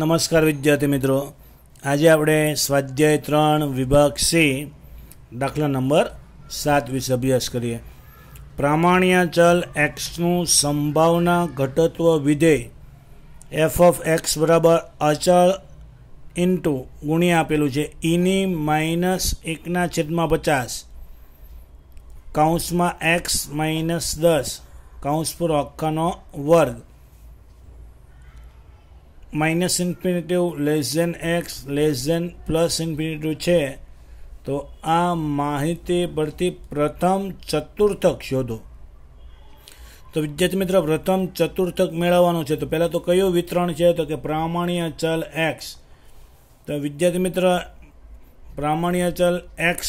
નમસ્કાર વિદ્યાર્થી મિત્રો આજે આપણે સ્વાધ્યાય ત્રણ વિભાગ સી દાખલા નંબર સાત વિશે અભ્યાસ કરીએ પ્રામાણ્ય ચલ એક્સનું સંભાવના ઘટત્વ વિધેય એફ ઓફ એક્સ બરાબર અચળ ઇન્ટુ ગુણ્યા આપેલું છે ઈની e માઇનસ એકના છેદમાં પચાસ કાઉન્સમાં એક્સ માઇનસ દસ કાઉન્સ પર અક્કાનો વર્ગ minus infinitive less than x less than plus infinitive છે તો આ માહિતી પરથી પ્રથમ ચતુર્થક શોધો તો વિદ્યાર્થી મિત્રો પ્રથમ ચતુર્થક મેળવવાનું છે તો પહેલાં તો કયું વિતરણ છે તો કે પ્રામાણ્ય ચલ એક્સ તો વિદ્યાર્થી મિત્ર પ્રામાણ્ય ચલ એક્સ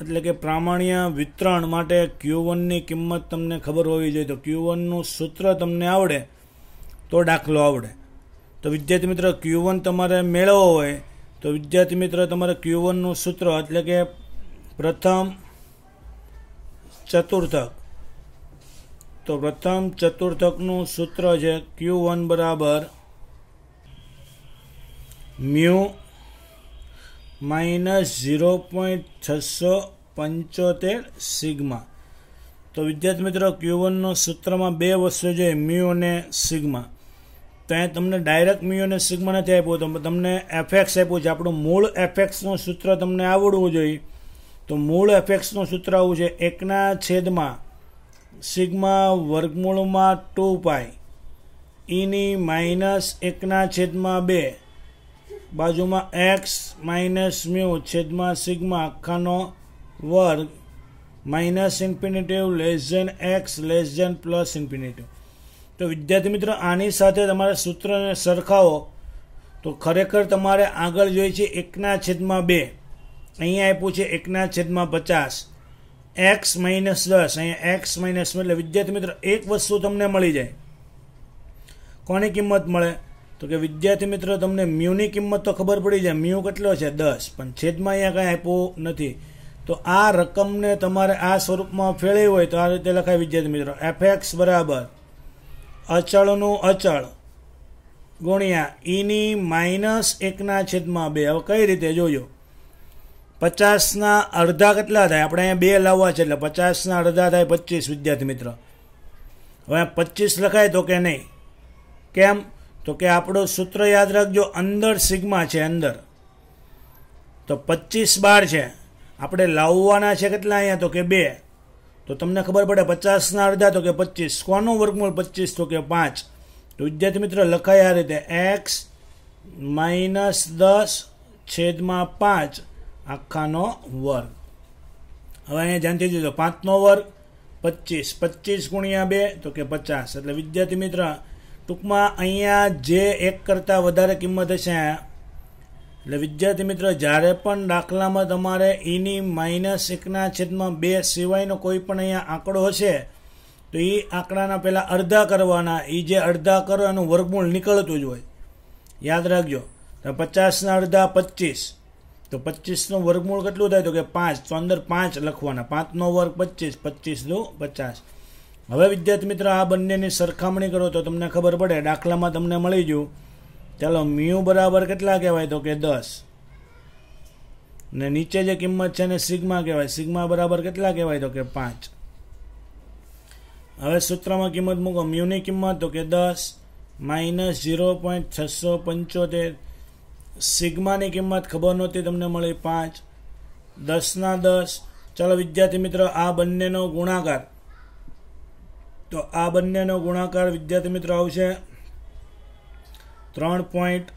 એટલે કે પ્રામાણ્ય વિતરણ માટે ક્યુ વનની કિંમત તમને ખબર હોવી જોઈએ તો ક્યુ વનનું સૂત્ર તમને આવડે તો દાખલો આવડે તો વિદ્યાર્થી મિત્ર ક્યુ વન તમારે મેળવવો હોય તો વિદ્યાર્થી મિત્ર તમારે ક્યુ વનનું સૂત્ર એટલે કે પ્રથમ ચતુર્થક તો પ્રથમ ચતુર્થકનું સૂત્ર છે ક્યુ વન બરાબર મ્યુ માઇનસ ઝીરો પોઈન્ટ છસો પંચોતેર સિગ્મા તો વિદ્યાર્થી મિત્રો ક્યુ વનનું સૂત્રમાં બે વસ્તુ છે મ્યુ અને સિગ્મા ત્યાં તમને ડાયરેક્ટ મ્યુ અને સિગ્મા નથી આપ્યો તો તમને એફએક્સ આપ્યો છે આપણું મૂળ એફએક્સનું સૂત્ર તમને આવડવું જોઈએ તો મૂળ એફએક્સનું સૂત્ર આવું છે એકના છેદમાં સિગ્મા વર્ગમૂળમાં ટુ પાય ઈની માઇનસ એકના છેદમાં બે બાજુમાં એક્સ માઇનસ મ્યુ છેદમાં સિગ્મા આખાનો વર્ગ minus infinitive less than x less than plus infinitive તો વિદ્યાર્થી મિત્રો આની સાથે તમારે સૂત્રને સરખાવો તો ખરેખર તમારે આગળ જોઈએ છે એકના છેદમાં બે અહીંયા આપ્યું છે એકના છેદમાં પચાસ એક્સ માઇનસ દસ અહીંયા એક્સ માઇનસ એટલે વિદ્યાર્થી મિત્રો એક વસ્તુ તમને મળી જાય કોની કિંમત મળે તો કે વિદ્યાર્થી મિત્રો તમને મ્યુની કિંમત તો ખબર પડી જાય મ્યુ કેટલો છે દસ પણ છેદમાં અહીંયા કાંઈ આપ્યું નથી તો આ રકમને તમારે આ સ્વરૂપમાં ફેળવી હોય તો આ રીતે લખાય વિદ્યાર્થી મિત્રો એફ એક્સ બરાબર અચળનું અચળ ગુણ્યા ઈની માઇનસ એકના છેદમાં બે હવે કઈ રીતે જોયો પચાસના અડધા કેટલા થાય આપણે અહીંયા બે લાવવા છે એટલે પચાસના અડધા થાય પચીસ વિદ્યાર્થી મિત્ર હવે પચીસ લખાય તો કે નહીં કેમ તો કે આપણું સૂત્ર યાદ રાખજો અંદર સિગ્મા છે અંદર તો પચીસ બાર છે આપણે લાવવાના છે કેટલા અહીંયા તો કે બે તો તમને ખબર પડે પચાસના અડધા તો કે પચીસ કોનું વર્ગમૂળ પચીસ તો કે પાંચ તો વિદ્યાર્થી મિત્ર લખાય આ રીતે એક્સ માઇનસ દસ છેદમાં પાંચ આખાનો વર્ગ હવે અહીંયા ધ્યાનથી જોજો પાંચનો વર્ગ પચીસ પચીસ ગુણ્યા બે તો કે પચાસ એટલે વિદ્યાર્થી મિત્ર ટૂંકમાં અહીંયા જે એક કરતાં વધારે કિંમત હશે એટલે વિદ્યાર્થી મિત્રો જ્યારે પણ દાખલામાં તમારે એની માઇનસ એકના છેદમાં બે સિવાયનો કોઈ પણ અહીંયા આંકડો હશે તો એ e આંકડાના પહેલાં અડધા કરવાના એ e જે અડધા કરો એનું વર્ગમૂળ નીકળતું જ હોય યાદ રાખજો તો પચાસના અડધા પચીસ તો પચીસનું વર્ગમૂળ કેટલું થાય તો કે પાંચ તો અંદર પાંચ લખવાના પાંચનો વર્ગ પચીસ પચીસનું પચાસ હવે વિદ્યાર્થી મિત્રો આ બંનેની સરખામણી કરો તો તમને ખબર પડે દાખલામાં તમને મળી ગયું ચાલો મ્યુ બરાબર કેટલા કહેવાય તો કે દસ ને નીચે જે કિંમત છે ને સિગ્મા કહેવાય સિગ્મા બરાબર કેટલા કહેવાય તો કે પાંચ હવે સૂત્રમાં કિંમત મૂકો મ્યુની કિંમત તો કે દસ માઇનસ ઝીરો પોઈન્ટ છસો પંચોતેર સિગ્માની કિંમત ખબર નહોતી તમને મળી પાંચ દસના દસ ચાલો વિદ્યાર્થી મિત્ર આ બંનેનો ગુણાકાર તો આ બંનેનો ગુણાકાર વિદ્યાર્થી મિત્રો આવશે ત્રણ પોઈન્ટ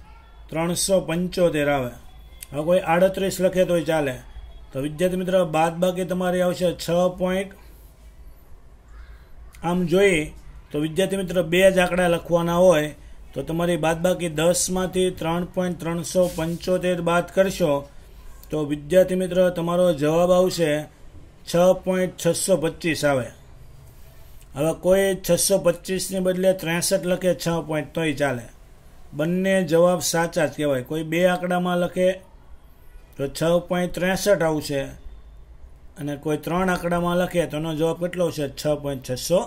ત્રણસો પંચોતેર આવે હવે કોઈ આડત્રીસ લખે તોય ચાલે તો વિદ્યાર્થી મિત્ર બાદ બાકી તમારી આવશે છ પોઈન્ટ આમ જોઈએ તો વિદ્યાર્થી મિત્ર બે જ આંકડા લખવાના હોય તો તમારી બાદ બાકી દસમાંથી ત્રણ પોઈન્ટ ત્રણસો પંચોતેર બાદ કરશો તો વિદ્યાર્થી મિત્ર તમારો જવાબ આવશે છ પોઈન્ટ છસો પચીસ આવે હવે કોઈ છસો પચીસને બદલે ત્રેસઠ લખે છ પોઈન્ટ તોય ચાલે બંને જવાબ સાચા જ કહેવાય કોઈ બે આંકડામાં લખે તો છ પોઈન્ટ ત્રેસઠ આવશે અને કોઈ ત્રણ આંકડામાં લખે તો એનો જવાબ કેટલો છે છ પોઈન્ટ છસો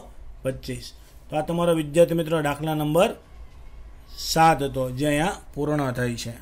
પચીસ તો આ તમારો વિદ્યાર્થી મિત્રો દાખલા નંબર સાત હતો જે અહીંયા પૂર્ણ થઈ છે